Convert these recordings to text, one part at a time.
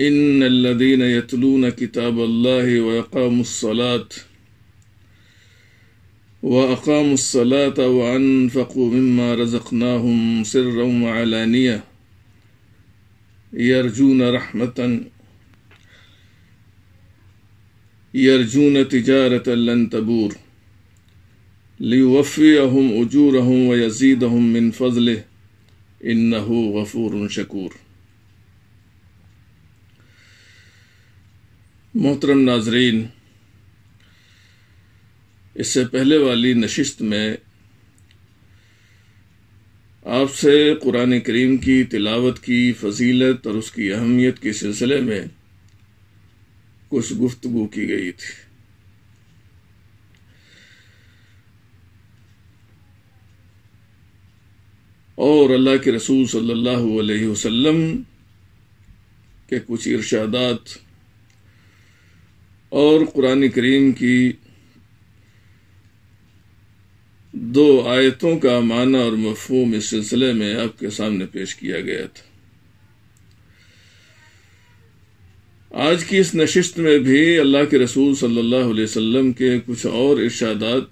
إن الذين يتلون كتاب الله ويقاموا الصلاة وأقاموا الصلاة وأنفقوا مما رزقناهم سرا وعلانية يرجون رحمة يرجون تجارة لن تبور ليوفيهم أجورهم ويزيدهم من فضله إنه غفور شكور मोहतरम नाजरीन इससे पहले वाली नशिस्त में आपसे कुरान करीम की तिलावत की फजीलत और उसकी अहमियत के सिलसिले में कुछ गुफ्तगु की गई थी और अल्लाह के रसूल सल्लल्लाहु अलैहि वसल्लम के कुछ इर्शादात और कुरान करीम की दो आयतों का माना और मफहूम इस सिलसिले में आपके सामने पेश किया गया था आज की इस नशिस्त में भी अल्लाह के रसूल सल्लल्लाहु अलैहि वसल्लम के कुछ और इर्शादात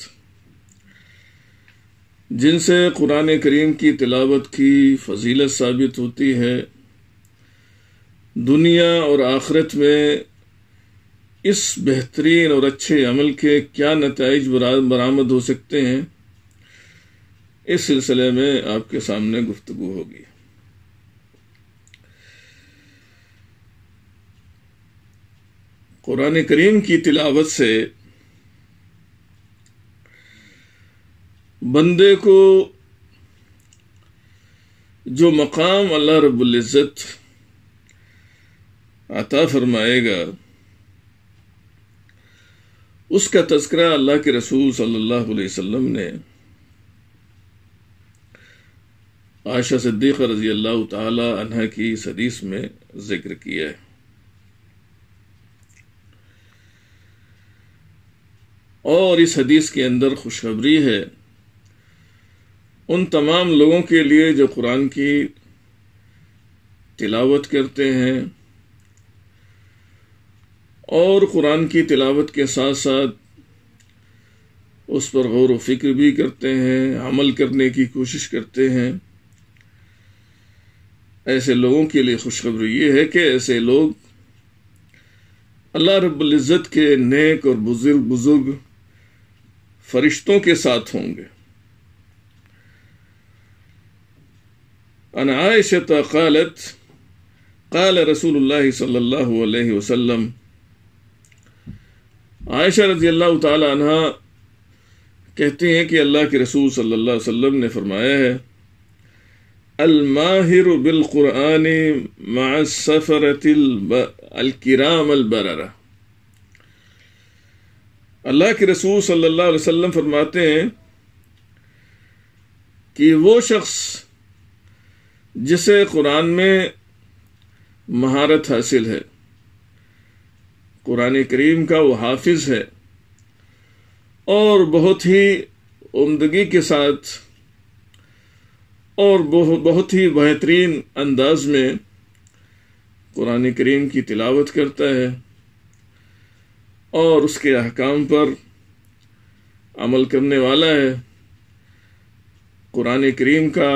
जिनसे कुरान करीम की तिलावत की फजीलत साबित होती है दुनिया और आखिरत में इस बेहतरीन और अच्छे अमल के क्या नतज बरामद हो सकते हैं इस सिलसिले में आपके सामने गुफ्तु होगी कुरान करीम की तिलावत से बंदे को जो मकाम अल्लाह रबुल्ज़त अता फरमाएगा उसका तस्करा अल्लाह के रसूल सल्लल्लाहु अलैहि वसल्लम ने आयशा सिद्दीक रजी अल्लाह तन्हा की इस हदीस में जिक्र किया है और इस हदीस के अंदर खुशखबरी है उन तमाम लोगों के लिए जो कुरान की तिलावत करते हैं और कुरान की तिलावत के साथ साथ उस पर गौर व फिक्र भी करते हैं अमल करने की कोशिश करते हैं ऐसे लोगों के लिए खुशखबरी ये है कि ऐसे लोग अल्लाह रब्ज़त के नेक और बुज़ुर्ग बुज़ुर्ग फरिश्तों के साथ होंगे अनायशत कालत काल रसूल सल्लल्लाहु अलैहि वसल्लम आयशा रजी अल्लाह तहा कहती हैं कि अल्लाह के रसूल सल्लल्लाहु अलैहि वसल्लम ने फरमाया है अलमाहिर बिलकुरान मासफ़रतराम अलबरा अल्लाह के रसूल सल्लल्लाहु अलैहि वसल्लम फरमाते हैं कि वो शख्स जिसे कुरान में महारत हासिल है कुरान करीम का वो हाफिज़ है और बहुत ही उमदगी के साथ और बहुत ही बेहतरीन अंदाज में कुरान करीम की तिलावत करता है और उसके अहकाम पर अमल करने वाला है कुरान करीम का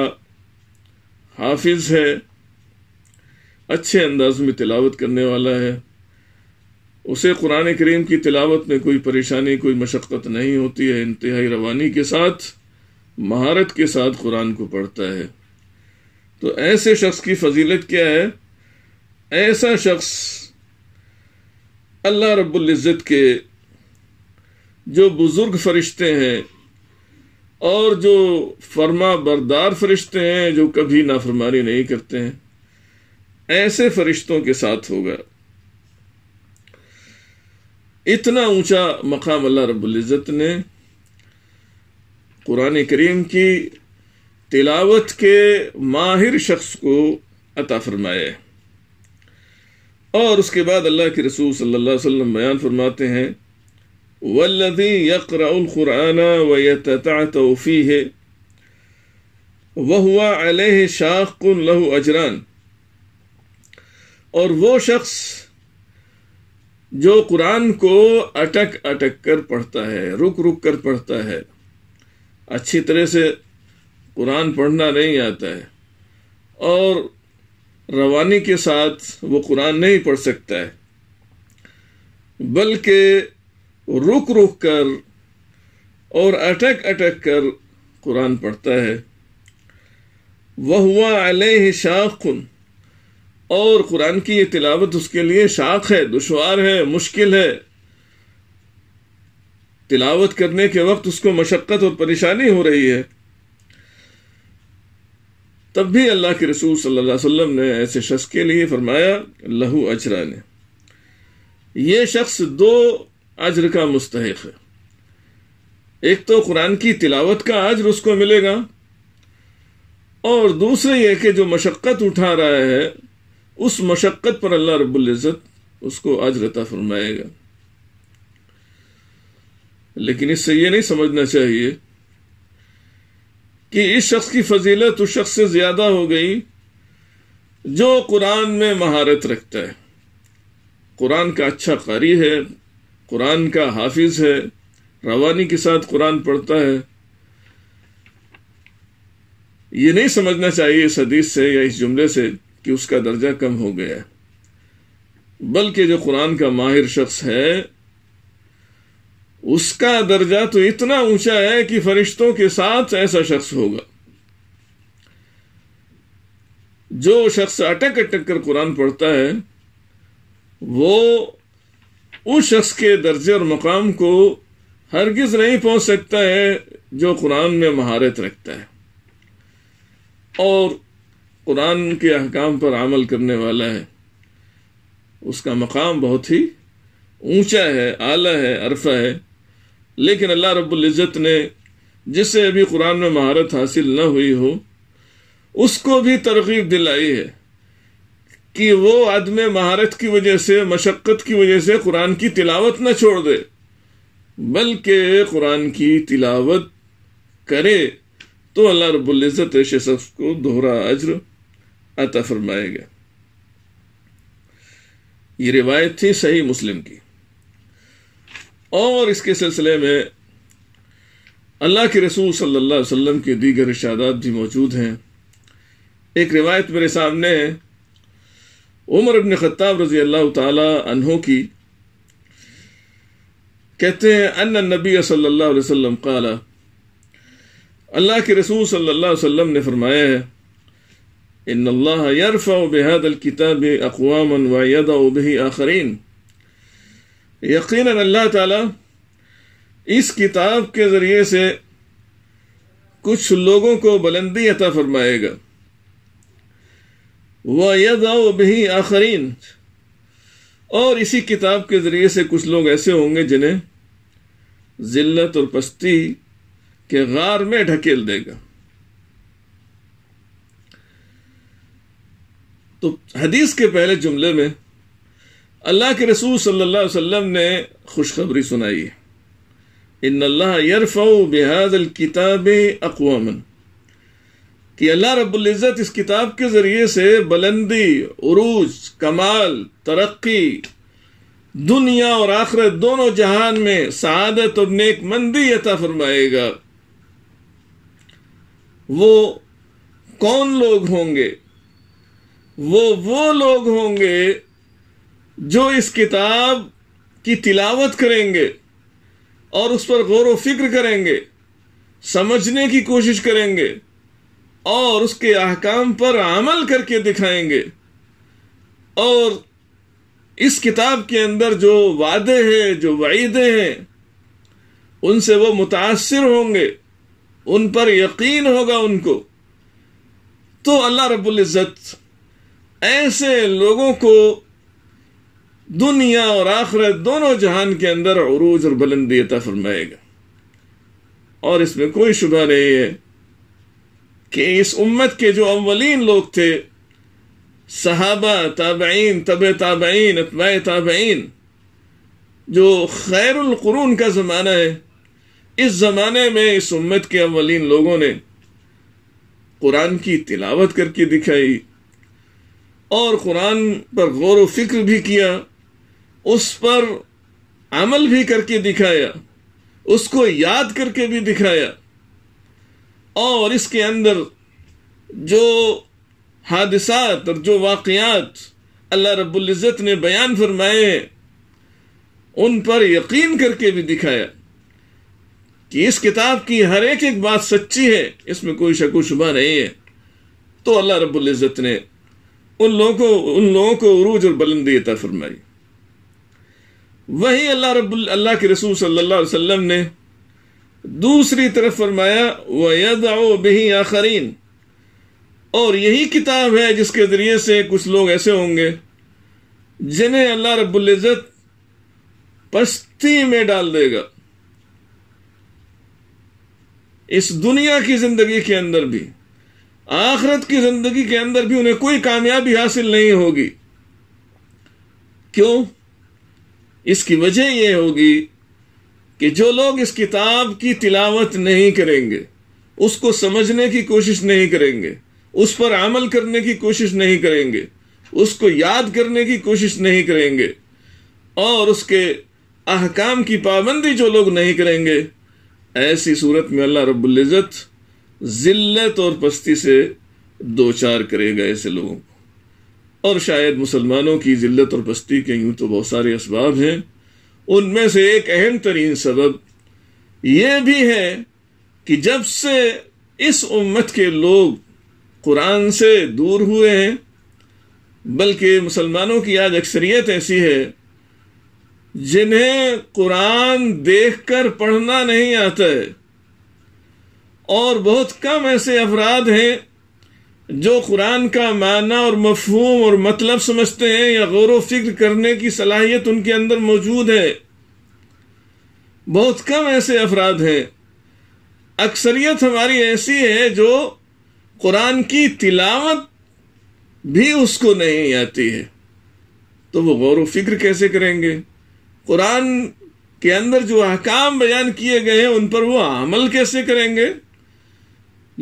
हाफिज़ है अच्छे अंदाज में तिलावत करने वाला है उसे कुरान करीम की तिलावत में कोई परेशानी कोई मशक्क़त नहीं होती है इंतहाई रवानी के साथ महारत के साथ कुरान को पढ़ता है तो ऐसे शख्स की फजीलत क्या है ऐसा शख्स अल्लाह रब्ज़त के जो बुज़ुर्ग फरिश्ते हैं और जो फर्मा बरदार फरिश्ते हैं जो कभी नाफरमानी नहीं करते हैं ऐसे फरिश्तों के साथ होगा इतना ऊंचा मकाम अल्लाह रब्ज़त ने कुरान करीम की तिलावत के माहिर शख्स को अता फरमाया और उसके बाद अल्लाह के रसूल सल्लल्लाहु अलैहि वसल्लम बयान फरमाते हैं वल्लदी व वफ़ी है व हुआ अलह शाख लहू अजरान और वो शख्स जो कुरान को अटक अटक कर पढ़ता है रुक रुक कर पढ़ता है अच्छी तरह से कुरान पढ़ना नहीं आता है और रवानी के साथ वो कुरान नहीं पढ़ सकता है बल्कि रुक रुक कर और अटक अटक कर कुरान पढ़ता है वह हुआ अलह शाखुन और कुरान की ये तिलावत उसके लिए शाख है दुशवार है मुश्किल है तिलावत करने के वक्त उसको मशक्क़त और परेशानी हो रही है तब भी अल्लाह के रसूल सल्लल्लाहु अलैहि वसल्लम ने ऐसे शख्स के लिए फरमाया लहू अजरा ने यह शख्स दो अजर का मुस्तक है एक तो कुरान की तिलावत का अजर उसको मिलेगा और दूसरे यह कि जो मशक्क़त उठा रहा है उस मशक्क़त पर अल्लाह रब्ज़त उसको आज रता फरमाएगा लेकिन इससे यह नहीं समझना चाहिए कि इस शख्स की फजीलत उस शख्स से ज्यादा हो गई जो कुरान में महारत रखता है कुरान का अच्छा कारी है कुरान का हाफिज है रवानी के साथ कुरान पढ़ता है ये नहीं समझना चाहिए इस हदीस से या इस जुमले से कि उसका दर्जा कम हो गया बल्कि जो कुरान का माहिर शख्स है उसका दर्जा तो इतना ऊंचा है कि फरिश्तों के साथ ऐसा शख्स होगा जो शख्स अटक अटक कर कुरान पढ़ता है वो उस शख्स के दर्जे और मकाम को हरगिज नहीं पहुंच सकता है जो कुरान में महारत रखता है और कुरान के अहकाम पर अमल करने वाला है उसका मकाम बहुत ही ऊंचा है आला है अरफा है लेकिन अल्लाह रबुल्जत ने जिसे अभी कुरान में महारत हासिल न हुई हो उसको भी तरगीब दिलाई है कि वो आदम महारत की वजह से मशक्क़त की वजह से कुरान की तिलावत न छोड़ दे बल्कि कुरान की तिलावत करे तो अल्लाह रबुल्जत ऐसे को दोहरा अज्र अता फरमाएगा ये रिवायत थी सही मुस्लिम की और इसके सिलसिले में अल्लाह के रसूल सल्लल्लाहु अलैहि वसल्लम के दीगर इशादात भी मौजूद हैं एक रिवायत मेरे सामने उमर इबन ख़त्ताब रजी अल्लाह तहों की कहते हैं अन नबी सल्लल्लाहु अलैहि वसल्लम काला अल्लाह के रसूल सल्लल्लाहु अलैहि वसल्लम ने फरमाया है إن الله يرفع بهذا الكتاب أقواما ويضع به آخرين यकीन अल्लाह ताला इस किताब के ज़रिए से कुछ लोगों को बुलंदी अता फरमाएगा व यदाओ भी आखरीन और इसी किताब के ज़रिए से कुछ लोग ऐसे होंगे जिन्हें ज़िल्लत और पस्ती के गार में ढकेल देगा तो हदीस के पहले जुमले में अल्लाह के रसूल सल्लल्लाहु अलैहि वसल्लम ने खुशखबरी सुनाई है इन अल्लाह यरफ़ बेहद किताब अकवामन कि अल्लाह रबुल्जत इस किताब के ज़रिए से बुलंदी अरूज कमाल तरक्की दुनिया और आखिरत दोनों जहान में सआदत और नेकमंदी अता फरमाएगा वो कौन लोग होंगे वो वो लोग होंगे जो इस किताब की तिलावत करेंगे और उस पर गौर व फिक्र करेंगे समझने की कोशिश करेंगे और उसके अहकाम पर अमल करके दिखाएंगे और इस किताब के अंदर जो वादे हैं जो वायदे हैं उनसे वो मुतासर होंगे उन पर यकीन होगा उनको तो अल्लाह रब्बुल इज़्ज़त ऐसे लोगों को दुनिया और आखिर दोनों जहान के अंदर अरूज और बुलंदी अता फरमाएगा और इसमें कोई शुबा नहीं है कि इस उम्मत के जो अवलिन लोग थे सहाबा ताबईन तब ताबईन अतबा ताबीन जो खैरक़रून का ज़माना है इस ज़माने में इस उम्मत के अवलिन लोगों ने कुरान की तिलावत करके दिखाई और कुरान पर गौर फिक्र भी किया उस पर अमल भी करके दिखाया उसको याद करके भी दिखाया और इसके अंदर जो हादसात और जो वाकयात अल्लाह रबुल्ज़त ने बयान फरमाए हैं उन पर यकीन करके भी दिखाया कि इस किताब की हर एक एक बात सच्ची है इसमें कोई व शुबा नहीं है तो अल्लाह रबुल्जत ने उन लोगों को उन लोगों को उरूज और बुलंदी अता फरमाई वही अल्लाह रब अल्लाह के रसूल सल्लल्लाहु अलैहि वसल्लम ने दूसरी तरफ फरमाया वही बही आखरीन और यही किताब है जिसके ज़रिए से कुछ लोग ऐसे होंगे जिन्हें अल्लाह रबुल्जत पस्ती में डाल देगा इस दुनिया की ज़िंदगी के अंदर भी आखरत की जिंदगी के अंदर भी उन्हें कोई कामयाबी हासिल नहीं होगी क्यों इसकी वजह यह होगी कि जो लोग इस किताब की तिलावत नहीं करेंगे उसको समझने की कोशिश नहीं करेंगे उस पर अमल करने की कोशिश नहीं करेंगे उसको याद करने की कोशिश नहीं करेंगे और उसके अहकाम की पाबंदी जो लोग नहीं करेंगे ऐसी सूरत में अल्लाह इज़्ज़त जिल्लत और पस्ती से दो चार करेगा ऐसे लोगों को और शायद मुसलमानों की जिल्लत और पस्ती के यूं तो बहुत सारे इसबाब हैं उनमें से एक अहम तरीन सबब यह भी है कि जब से इस उम्मत के लोग कुरान से दूर हुए हैं बल्कि मुसलमानों की आज अक्सरियत ऐसी है जिन्हें कुरान देखकर पढ़ना नहीं आता है और बहुत कम ऐसे अफराद हैं जो कुरान का माना और मफहूम और मतलब समझते हैं या गौर फिक्र करने की सलाहियत उनके अंदर मौजूद है बहुत कम ऐसे अफराद हैं अक्सरियत हमारी ऐसी है जो कुरान की तिलावत भी उसको नहीं आती है तो वो गौर फिक्र कैसे करेंगे कुरान के अंदर जो अहकाम बयान किए गए हैं उन पर वो अमल कैसे करेंगे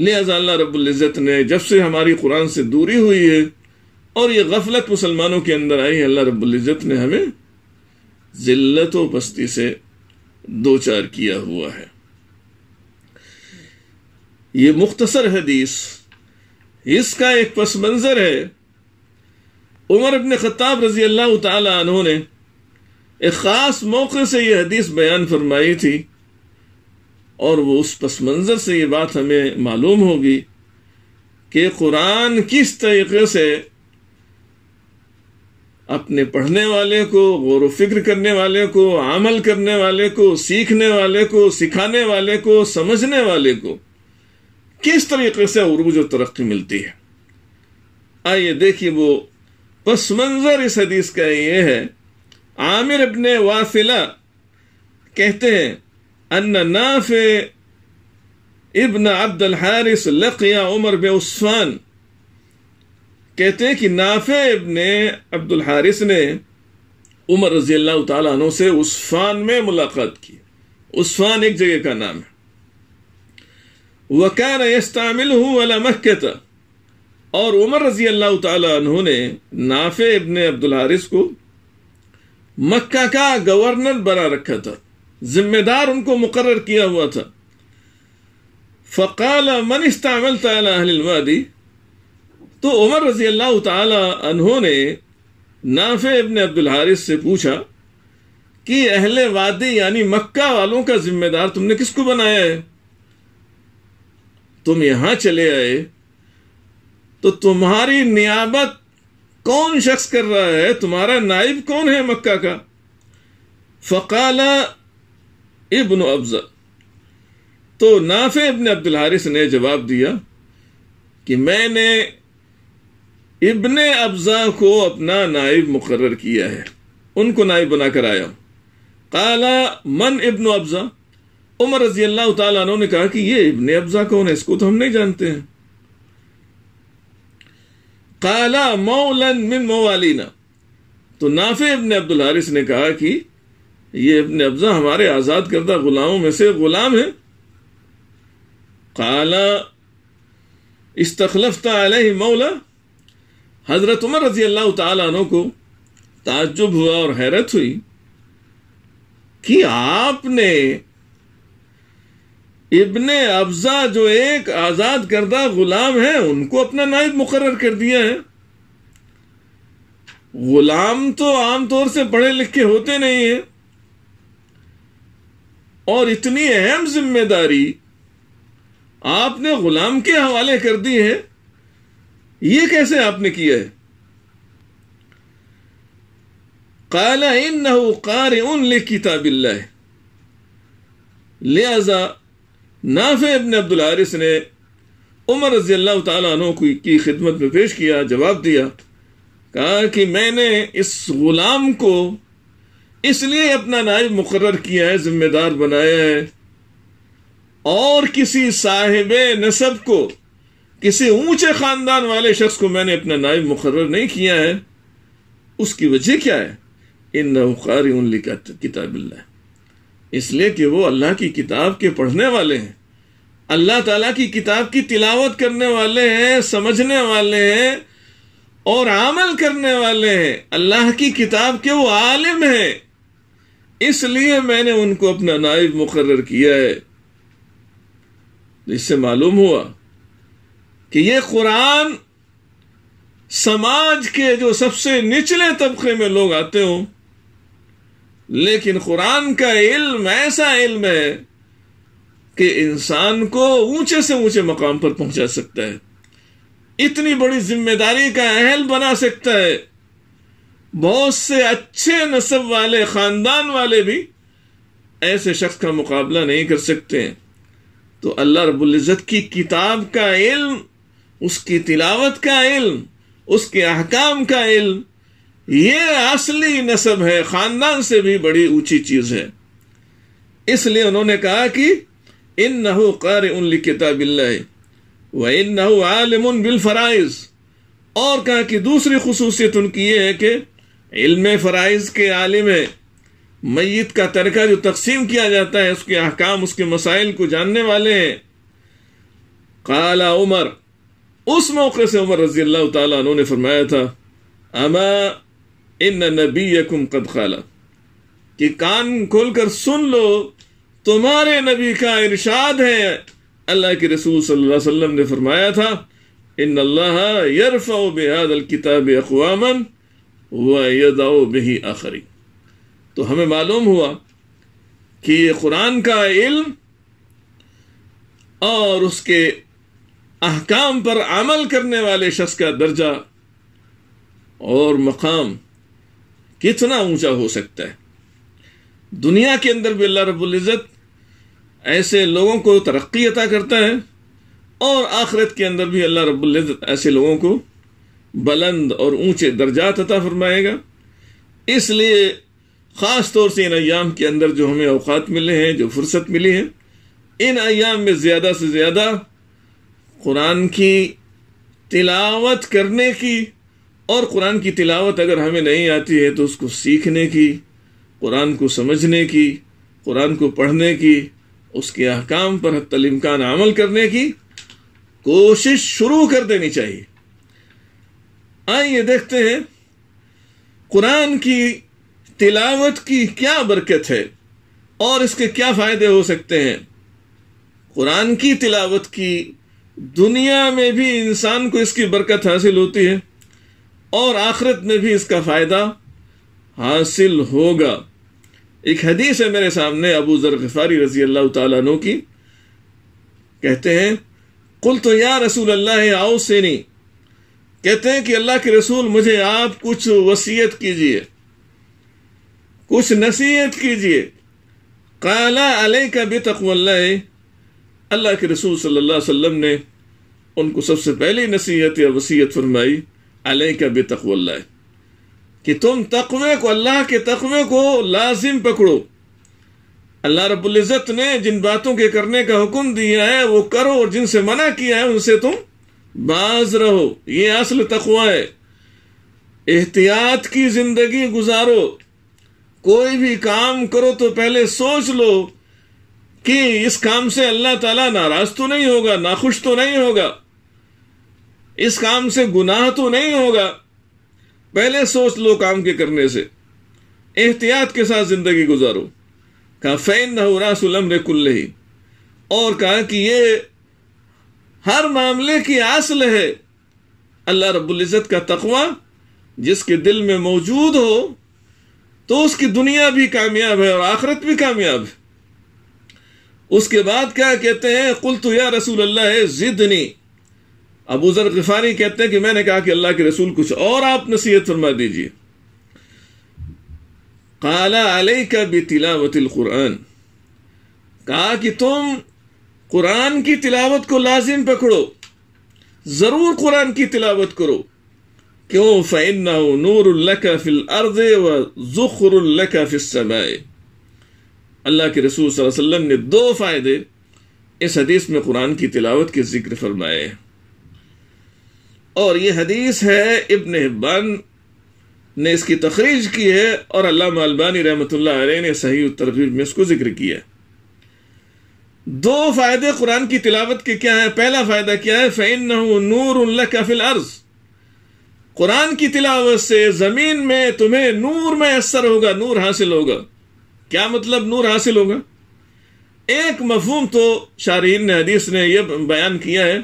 लिहाजा अल्लाह रब्ज़त ने जब से हमारी कुरान से दूरी हुई है और ये गफलत मुसलमानों के अंदर आई है अल्लाह रब्ज़त ने हमें ज़िल्लत व पस्ती से दो चार किया हुआ है ये मुख्तसर हदीस इसका एक पस मंज़र है उमर अपने खत्ताब रजी अल्लाह तहों ने एक ख़ास मौके से यह हदीस बयान फरमाई थी और वो उस पस मंज़र से ये बात हमें मालूम होगी कि कुरान किस तरीके से अपने पढ़ने वाले को गौर फिक्र करने वाले को अमल करने वाले को सीखने वाले को सिखाने वाले को समझने वाले को किस तरीके से उर्वज और तरक्की मिलती है आइए देखिए वो पस मंज़र इस हदीस का ये है आमिर अपने वाफिला कहते हैं أن نافع इब्न अब्द हारिस लकिया उमर बे उस्मान कहते हैं कि नाफे इब्न अब्दुल हारिस ने उमर रजी अल्लाह तु से उस्फान में मुलाकात की उस्फान एक जगह का नाम है वकान यस्तामिल वाला मक्कता और उमर रजी अल्लाह तु ने नाफे इब्न अब्दुल हारिस को मक्का का गवर्नर बना रखा था जिम्मेदार उनको मुकर किया हुआ था फ़काल मन इस्तामल तलावादी तो उमर रजी अल्लाह ने नाफे इबन अब्दुल हारिस से पूछा कि अहल वादी यानी मक्का वालों का जिम्मेदार तुमने किसको बनाया है तुम यहां चले आए तो तुम्हारी नियाबत कौन शख्स कर रहा है तुम्हारा नाइब कौन है मक्का का फ़काला इब्न अब्जा तो नाफे इब्न अब्दुल हारिस ने जवाब दिया कि मैंने इब्न अब्जा को अपना नाइब मुकर किया है उनको नाइब बनाकर आया काला मन इब्न अब्जा उमर रजी अल्लाह तु ने कहा कि ये इब्न अब्जा कौन है इसको तो हम नहीं जानते हैं काला मौलन मिन मोवालीना तो नाफे इब्न अब्दुल हारिस ने कहा कि ये इबन अब्जा हमारे आज़ाद करदा गुलामों में से गुलाम है काला इस्तखलफ अलह मौला हज़रत उमर रजी अल्लाह तु को ताजुब हुआ और हैरत हुई कि आपने इबन अब्जा जो एक आज़ाद करदा गुलाम है उनको अपना नायब मुकर कर दिया है गुलाम तो आमतौर से पढ़े लिखे होते नहीं है और इतनी अहम जिम्मेदारी आपने गुलाम के हवाले कर दी है ये कैसे आपने किया है काला इन नार उन ले किताबिल्ला लिहाजा नाफे अबन अब्दुल हारिस ने उमर रजी तु की खिदमत में पेश किया जवाब दिया कहा कि मैंने इस गुलाम को इसलिए अपना नायब मुकर किया है जिम्मेदार बनाया है और किसी साहिब नसब को किसी ऊंचे खानदान वाले शख्स को मैंने अपना नायब मुकर नहीं किया है उसकी वजह क्या है इन नौकारी उन किताब इसलिए कि वो अल्लाह की किताब के पढ़ने वाले हैं अल्लाह ताला की किताब की तिलावत करने वाले हैं समझने वाले हैं और आमल करने वाले हैं अल्लाह की किताब के वो आलिम हैं इसलिए मैंने उनको अपना नायब मुकर्र किया है इससे मालूम हुआ कि यह कुरान समाज के जो सबसे निचले तबके में लोग आते हो लेकिन कुरान का इल्म ऐसा इल्म है कि इंसान को ऊंचे से ऊंचे मकाम पर पहुंचा सकता है इतनी बड़ी जिम्मेदारी का अहल बना सकता है बहुत से अच्छे नसब वाले खानदान वाले भी ऐसे शख्स का मुकाबला नहीं कर सकते हैं तो अल्लाह रबुल्ज़त की किताब का इल्म उसकी तिलावत का इल्म उसके अहकाम का इल्म ये असली नसब है खानदान से भी बड़ी ऊंची चीज है इसलिए उन्होंने कहा कि इन नहु कार उन किताब व इन नहु आलम बिल फराइज़ और कहा कि दूसरी खसूसियत उनकी ये है कि इल्म फ़राइज़ के आलिम है मैत का तरका जो तकसीम किया जाता है उसके अहकाम उसके मसाइल को जानने वाले हैं काला उमर उस मौके से उमर रजी अल्लाह तु ने फरमाया था अमा इन नबी यकुम कद खाला कि कान खोलकर सुन लो तुम्हारे नबी का इरशाद है अल्लाह के रसूल सल्लल्लाहु अलैहि वसल्लम ने फरमाया था इन अल्लाह यरफ़ बेहद किताब अकवामन वदाओ बही आखरी तो हमें मालूम हुआ कि ये कुरान का इल्म और उसके अहकाम पर अमल करने वाले शख्स का दर्जा और मकाम कितना ऊंचा हो सकता है दुनिया के अंदर भी अल्लाह रबुल्ज़त ऐसे लोगों को तरक्की अता करता है और आखिरत के अंदर भी अल्लाह रबुल्ज़त ऐसे लोगों को बुलंद और ऊंचे दर्जात अता फरमाएगा इसलिए ख़ास तौर से इन अयाम के अंदर जो हमें अवकात मिले हैं जो फुर्सत मिली है इन अयाम में ज़्यादा से ज़्यादा कुरान की तिलावत करने की और कुरान की तिलावत अगर हमें नहीं आती है तो उसको सीखने की कुरान को समझने की कुरान को पढ़ने की उसके अहकाम पर हतमकान अमल करने की कोशिश शुरू कर देनी चाहिए आइए हाँ, देखते हैं कुरान की तिलावत की क्या बरकत है और इसके क्या फायदे हो सकते हैं कुरान की तिलावत की दुनिया में भी इंसान को इसकी बरकत हासिल होती है और आखिरत में भी इसका फ़ायदा हासिल होगा एक हदीस है मेरे सामने अबू ज़रगफ़ारी रजी अल्लाह तु की कहते हैं कुल तो या रसूल अल्लाह आओ से नहीं कहते हैं कि अल्लाह के रसूल मुझे आप कुछ वसीयत कीजिए कुछ नसीहत कीजिए काला अलह का बे अल्लाह के रसूल सल्लल्लाहु अलैहि वसल्लम ने उनको सबसे पहले नसीहत या वसीयत फरमाई अलह का बे कि तुम तकवे को अल्लाह के तकवे को लाजिम पकड़ो अल्लाह रबुल्जत ने जिन बातों के करने का हुक्म दिया है वो करो और जिनसे मना किया है उनसे तुम बाज रहो ये असल तकवा है एहतियात की जिंदगी गुजारो कोई भी काम करो तो पहले सोच लो कि इस काम से अल्लाह ताला नाराज तो नहीं होगा नाखुश तो नहीं होगा इस काम से गुनाह तो नहीं होगा पहले सोच लो काम के करने से एहतियात के साथ जिंदगी गुजारो कहा फैन नहुरा सुलम रे कुल्ले और कहा कि ये हर मामले की आसल है अल्लाह रबुल्जत का तकवा जिसके दिल में मौजूद हो तो उसकी दुनिया भी कामयाब है और आखरत भी कामयाब है उसके बाद क्या कहते हैं कुल तो या रसूल अल्लाह जिदनी अबू जर गफारी कहते हैं कि मैंने कहा कि अल्लाह के रसूल कुछ और आप नसीहत फरमा दीजिए काला अलई का भी तिलावत कुरान कहा कि तुम कुरान की तिलावत को लाजिम पकड़ो जरूर कुरान की तिलावत करो क्यों फ़ैन नूर फिल अर्ज व जुखर फिसमाए अल्लाह के रसूल वसल्लम ने दो फायदे इस हदीस में कुरान की तिलावत के जिक्र फरमाए और यह हदीस है इबन हिब्बान ने इसकी तखरीज की है और अल्लाह अलबानी रहमत ने सही तरबीब में इसको जिक्र किया है दो फायदे कुरान की तिलावत के क्या है पहला फायदा क्या है फ़ैन नूर कफिल अर्ज कुरान की तिलावत से ज़मीन में तुम्हें नूर में असर होगा नूर हासिल होगा क्या मतलब नूर हासिल होगा एक मफहम तो शारीन ने हदीस ने यह बयान किया है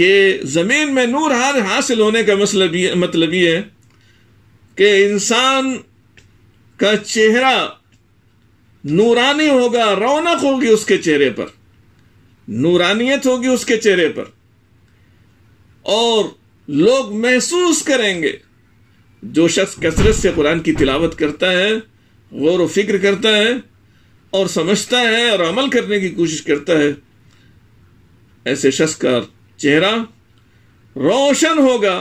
कि ज़मीन में नूर हार हासिल होने का मतलब मतलब ये है कि इंसान का चेहरा नूरानी होगा रौनक होगी उसके चेहरे पर नूरानियत होगी उसके चेहरे पर और लोग महसूस करेंगे जो शख्स कसरत से कुरान की तिलावत करता है गौर फिक्र करता है और समझता है और अमल करने की कोशिश करता है ऐसे शख्स का चेहरा रोशन होगा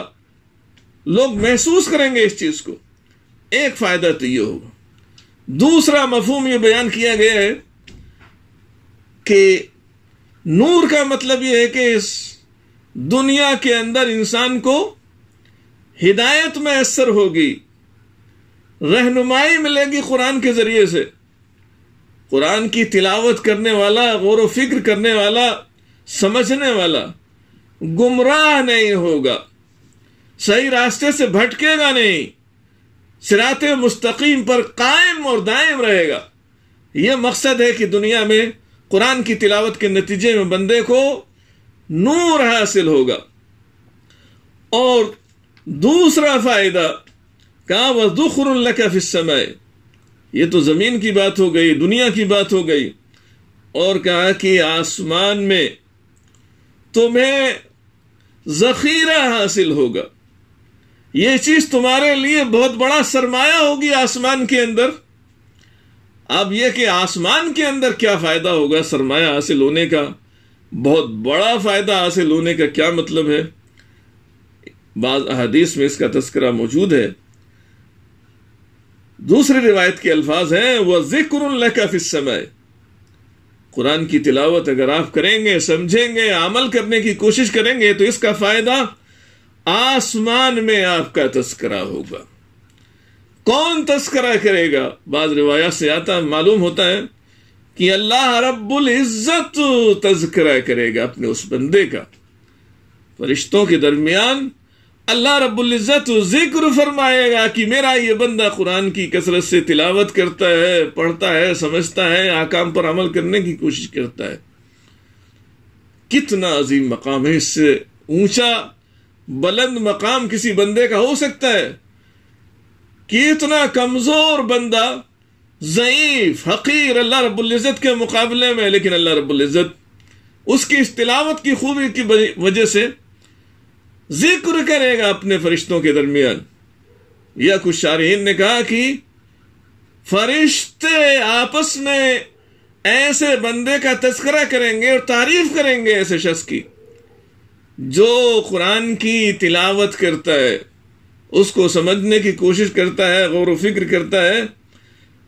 लोग महसूस करेंगे इस चीज को एक फायदा तो ये होगा दूसरा मफहम यह बयान किया गया है कि नूर का मतलब यह है कि इस दुनिया के अंदर इंसान को हिदायत में असर होगी रहनुमाई मिलेगी कुरान के जरिए से कुरान की तिलावत करने वाला गौर फिक्र करने वाला समझने वाला गुमराह नहीं होगा सही रास्ते से भटकेगा नहीं शरात मुस्तकीम पर कायम और दायम रहेगा यह मकसद है कि दुनिया में कुरान की तिलावत के नतीजे में बंदे को नूर हासिल होगा और दूसरा फायदा कहा वह दुखर समय ये तो ज़मीन की बात हो गई दुनिया की बात हो गई और कहा कि आसमान में तुम्हें जखीरा हासिल होगा ये चीज तुम्हारे लिए बहुत बड़ा सरमाया होगी आसमान के अंदर अब यह कि आसमान के अंदर क्या फायदा होगा सरमाया हासिल होने का बहुत बड़ा फायदा हासिल होने का क्या मतलब है बाद हदीस में इसका तस्करा मौजूद है दूसरी रिवायत के अल्फाज हैं वह जिक्र का फिस समय कुरान की तिलावत अगर आप करेंगे समझेंगे अमल करने की कोशिश करेंगे तो इसका फायदा आसमान में आपका तस्करा होगा कौन तस्करा करेगा बाद रिवायात से आता मालूम होता है कि अल्लाह रब्बुल इज्जत तस्करा करेगा अपने उस बंदे का फरिश्तों के दरमियान अल्लाह रब्बुल इज्जत जिक्र फरमाएगा कि मेरा ये बंदा कुरान की कसरत से तिलावत करता है पढ़ता है समझता है आकाम पर अमल करने की कोशिश करता है कितना अजीम मकाम है इससे ऊंचा बुलंद मकाम किसी बंदे का हो सकता है कि इतना कमजोर बंदा जयीफ हकीर अल्लाह रबुल्ज़त के मुकाबले में लेकिन अल्लाह रबुल्ज़त उसकी इस तिलावत की खूबी की वजह से जिक्र करेगा अपने फरिश्तों के दरमियान यह कुछ शारहीन ने कहा कि फरिश्ते आपस में ऐसे बंदे का तस्करा करेंगे और तारीफ करेंगे ऐसे शख्स की जो कुरान की तिलावत करता है उसको समझने की कोशिश करता है गौर फिक्र करता है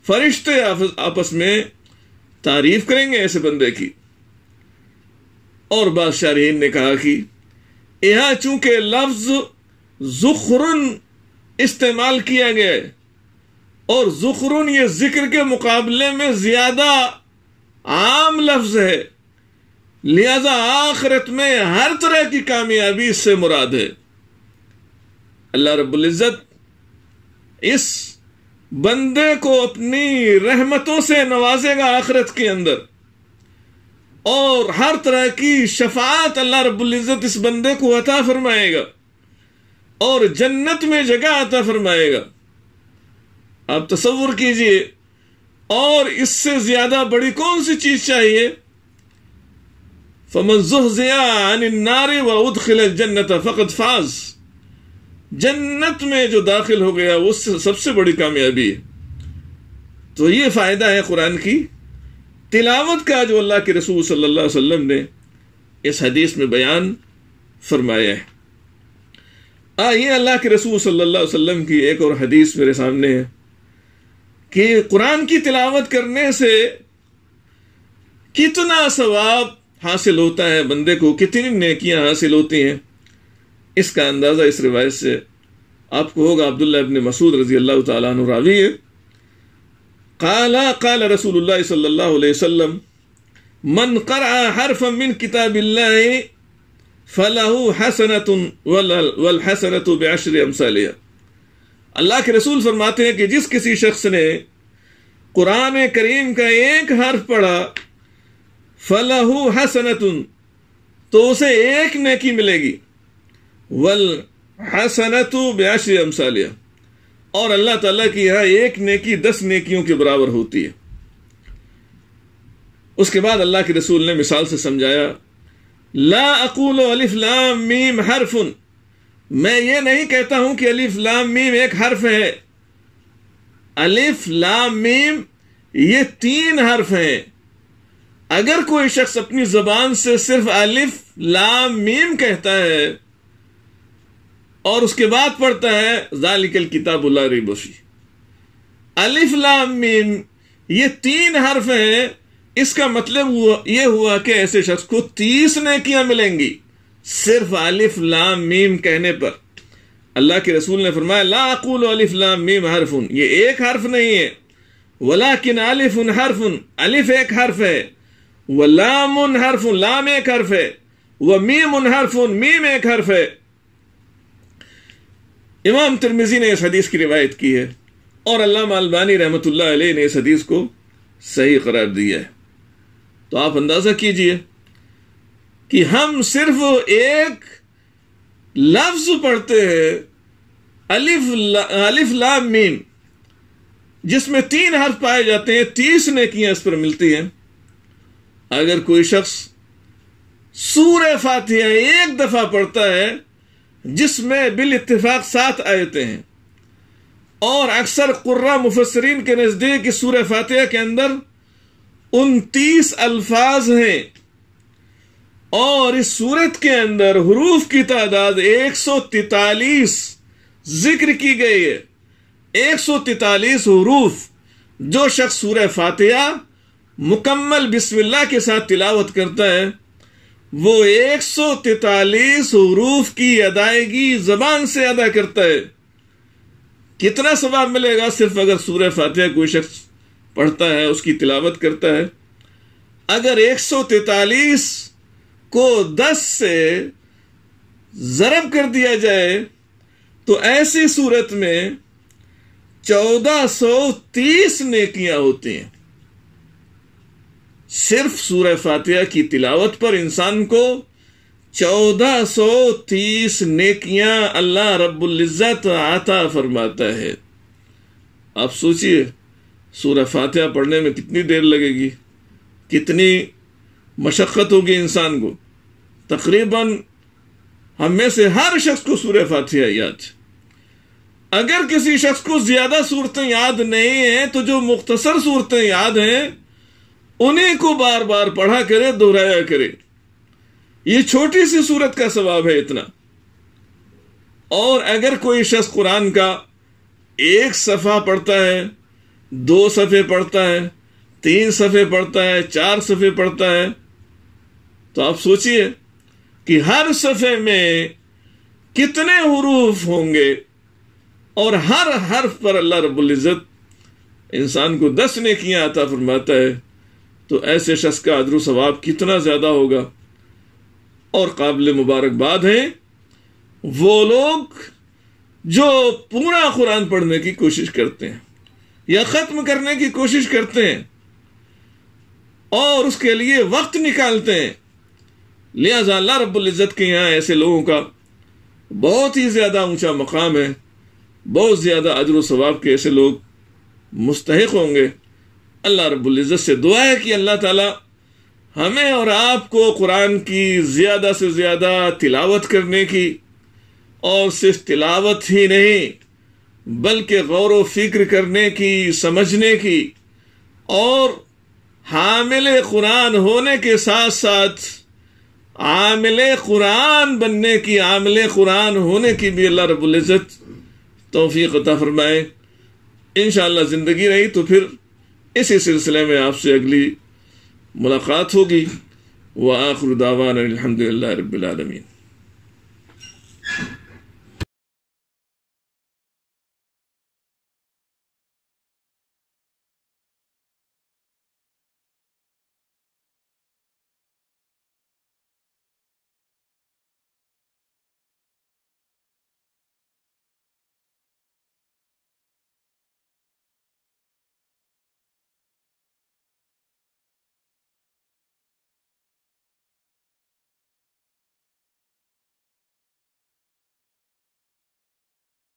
फरिश्ते आपस में तारीफ करेंगे ऐसे बंदे की और बादशाह ने कहा कि यहां चूंकि लफ्ज जुखरुन इस्तेमाल किया गया है और जुखरुन ये जिक्र के मुकाबले में ज्यादा आम लफ्ज है लिहाजा आखिरत में हर तरह की कामयाबी इससे मुराद है अल्लाह रबुल्ज़त इस बंदे को अपनी रहमतों से नवाजेगा आखिरत के अंदर और हर तरह की शफात अल्लाह रबुल्ज़त इस बंदे को अता फरमाएगा और जन्नत में जगह अता फरमाएगा आप तस्वुर कीजिए और इससे ज्यादा बड़ी कौन सी चीज चाहिए फमन जुहजियानार वदखिल जन्नत फ़कत फाज जन्नत में जो दाखिल हो गया वो सबसे बड़ी कामयाबी है तो ये फ़ायदा है कुरान की तिलावत का जो अल्लाह के रसूल सल्लल्लाहु अलैहि वसल्लम ने इस हदीस में बयान फरमाया है आ ये अल्लाह के रसूल सल्लल्लाहु अलैहि वसल्लम की एक और हदीस मेरे सामने है कि कुरान की तिलावत करने से कितना सवाब हासिल होता है बंदे को कितनी नेकियां हासिल होती हैं इसका अंदाज़ा इस रिवायत से आपको होगा अब्दुल्ला इबन मसूद रजी अल्लाह तु है काला काल रसूल सल्लाम मन कर हर फमिन किताब फ़लाहु हसनत वल हसनत बेशर अमसालिया अल्लाह के रसूल फरमाते हैं कि जिस किसी शख्स ने कुरान करीम का एक हर्फ पढ़ा फलहू हसनतुन तो उसे एक नेकी मिलेगी वल हसनतु ब्याश्री अमसालिया और अल्लाह ताला की यहां एक नेकी दस नेकियों के बराबर होती है उसके बाद अल्लाह के रसूल ने मिसाल से समझाया ला अकूल अलिफ लाम मीम हरफुन मैं ये नहीं कहता हूं कि अलिफ लाम मीम एक हर्फ है अलिफ लाम मीम ये तीन हर्फ हैं अगर कोई शख्स अपनी जबान से सिर्फ अलिफ लाम मीम कहता है और उसके बाद पढ़ता है जालिकल किताबुल्ला रिबोशी अलिफ लाम मीम ये तीन हर्फ हैं इसका मतलब हुआ, ये हुआ कि ऐसे शख्स को तीस नेकियां मिलेंगी सिर्फ अलिफ लाम मीम कहने पर अल्लाह के रसूल ने फरमाया लाकुल अलिफ लाम मीम हरफुन ये एक हर्फ नहीं है वला किन अलिफ उन हरफुन अलिफ एक हर्फ है वह लाम हरफ लाम एक हरफ है वह मीम उन हरफ मीम एक हरफ है इमाम तिरमिजी ने इस हदीस की रिवायत की है और अल्लाह अलबानी रहमत ने इस हदीस को सही करार दिया है तो आप अंदाजा कीजिए कि हम सिर्फ एक लफ्ज पढ़ते हैं अलिफ ला, अलिफ लाम मीम जिसमें तीन हर्फ पाए जाते हैं तीस नेकियां इस पर मिलती हैं अगर कोई शख्स सूर फातिहा एक दफा पढ़ता है जिसमें बिल इतफाक सात आयते हैं और अक्सर कुर्रा मुफसरीन के नज़दीक इस सूर फातिहा के अंदर उनतीस अल्फाज हैं और इस सूरत के अंदर हरूफ की तादाद एक सौ तैतालीस जिक्र की गई है एक सौ तैतालीस हरूफ जो शख्स सूर फातिहा मुकम्मल बिस्मिल्लाह के साथ तिलावत करता है वो एक सौ तैतालीस हरूफ की अदायगी जबान से अदा करता है कितना सवाब मिलेगा सिर्फ अगर सूर्य फातिहा कोई शख्स पढ़ता है उसकी तिलावत करता है अगर एक सौ तैतालीस को दस से ज़रब कर दिया जाए तो ऐसी सूरत में चौदह सौ तीस नेकियां होती हैं सिर्फ सूर्य फातिहा की तिलावत पर इंसान को चौदह सौ तीस नेकियां अल्लाह रब्बुल्ज़त आता फरमाता है आप सोचिए सूर्य फातिहा पढ़ने में कितनी देर लगेगी कितनी मशक्क़त होगी इंसान को तकरीबन हम में से हर शख्स को सूर्य फातिहा याद अगर किसी शख्स को ज़्यादा सूरतें याद नहीं हैं तो जो मुख्तसर सूरतें याद हैं उन्हीं को बार बार पढ़ा करे दोहराया करे ये छोटी सी सूरत का सवाब है इतना और अगर कोई शख्स कुरान का एक सफ़ा पढ़ता है दो सफ़े पढ़ता है तीन सफ़े पढ़ता है चार सफ़े पढ़ता है तो आप सोचिए कि हर सफ़े में कितने हरूफ होंगे और हर हर्फ पर अल्लाह रबुल्ज़त इंसान को दस ने किया आता फरमाता है तो ऐसे शख्स का अदर सवाब कितना ज़्यादा होगा और काबिल मुबारकबाद हैं वो लोग जो पूरा कुरान पढ़ने की कोशिश करते हैं या ख़त्म करने की कोशिश करते हैं और उसके लिए वक्त निकालते हैं लिहाजा अल्लाह रबुल्जत के यहाँ ऐसे लोगों का बहुत ही ज़्यादा ऊंचा मकाम है बहुत ज़्यादा अजर सवाब के ऐसे लोग मुस्तक होंगे अल्लाह रबुल्ज़त से दुआ है कि अल्लाह ताला हमें और आपको कुरान की ज़्यादा से ज़्यादा तिलावत करने की और सिर्फ तिलावत ही नहीं बल्कि गौर व फिक्र करने की समझने की और हामिल कुरान होने के साथ साथ आमिल कुरान बनने की आमिल कुरान होने की भी अल्लाह रबुल्ज़त तोफ़ी अता फरमाए इन ज़िंदगी रही तो फिर इसी सिलसिले में आपसे अगली मुलाकात होगी व आखिर दावान अलहमदिल्ला रबालमीन